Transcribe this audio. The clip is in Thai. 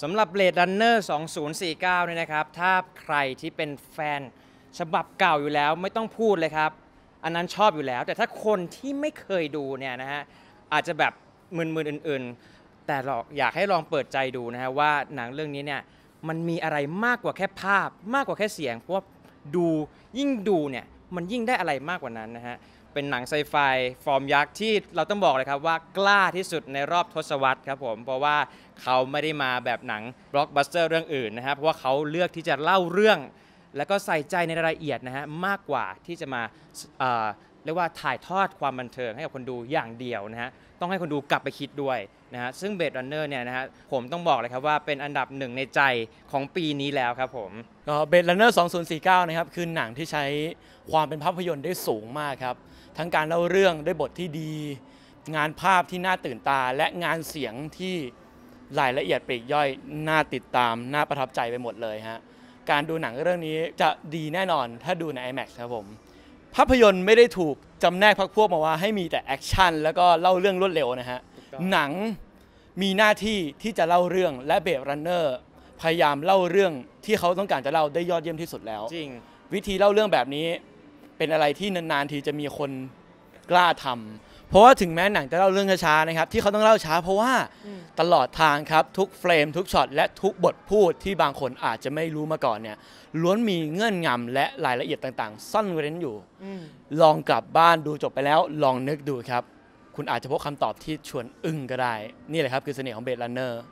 สำหรับ Blade Runner 2049เนี่ยนะครับ ถ้าใครที่เป็นแฟน ฉบับเก่าอยู่แล้วไม่ต้องพูดเลยครับ อันนั้นชอบอยู่แล้ว แต่ถ้าคนที่ไม่เคยดูเนี่ยนะฮะอาจจะแบบมึนๆอื่นๆ แต่หรกอยากให้ลองเปิดใจดูนะฮะว่าหนังเรื่องนี้เนี่ยมันมีอะไรมากกว่าแค่ภาพ มากกว่าแค่เสียง เพราะว่าดูยิ่งดูเนี่ยมันยิ่งได้อะไรมากกว่านั้นนะฮะเป็นหนังไซไฟฟอร์มยักษ์ที่เราต้องบอกเลยครับว่ากล้าที่สุดในรอบทศวรรษครับผมเพราะว่าเขาไม่ได้มาแบบหนังบล็อกบัสเตอร์เรื่องอื่นนะครับเพราะว่าเขาเลือกที่จะเล่าเรื่อง แล้วก็ใส่ใจในรายละเอียดนะฮะมากกว่าที่จะมาเรียกว่าถ่ายทอดความบันเทิงให้กับคนดูอย่างเดียวนะฮะ ต้องให้คนดูกลับไปคิดด้วยนะฮะ ซึ่งเบดรันเนอร์เนี่ยนะฮะ ผมต้องบอกเลยครับว่าเป็นอันดับหนึ่งในใจของปีนี้แล้วครับผมเบดรันเนอร์2049 นะครับ คือหนังที่ใช้ความเป็นภาพยนตร์ได้สูงมากครับ ทั้งการเล่าเรื่องได้บทที่ดี งานภาพที่น่าตื่นตา และงานเสียงที่รายละเอียดปลีกย่อยน่าติดตามน่าประทับใจไปหมดเลยฮะ การดูหนังเรื่องนี้จะดีแน่นอนถ้าดูใน IMAX ครับผมภาพยนตร์ไม่ได้ถูกจำแนกพักพวกมาว่าให้มีแต่แอคชั่นแล้วก็เล่าเรื่องรวดเร็วนะฮะ หนังมีหน้าที่ที่จะเล่าเรื่องและเบรรันเนอร์พยายามเล่าเรื่องที่เขาต้องการจะเล่าได้ยอดเยี่ยมที่สุดแล้ว จริง วิธีเล่าเรื่องแบบนี้เป็นอะไรที่นานๆทีจะมีคนกล้าทำเพราะว่าถึงแม้หนังจะเล่าเรื่องช้าๆนะครับ ที่เขาต้องเล่าช้าเพราะว่าตลอดทางครับทุกเฟรม ทุกช็อต และทุกบทพูดที่บางคนอาจจะไม่รู้มาก่อนเนี่ยล้วนมีเงื่อนงำและรายละเอียดต่างๆ ซ่อนเร้นอยู่ ลองกลับบ้านดูจบไปแล้วลองนึกดูครับ คุณอาจจะพบคำตอบที่ชวนอึ้งก็ได้ นี่แหละครับ คือเสน่ห์ของเบรดลันเนอร์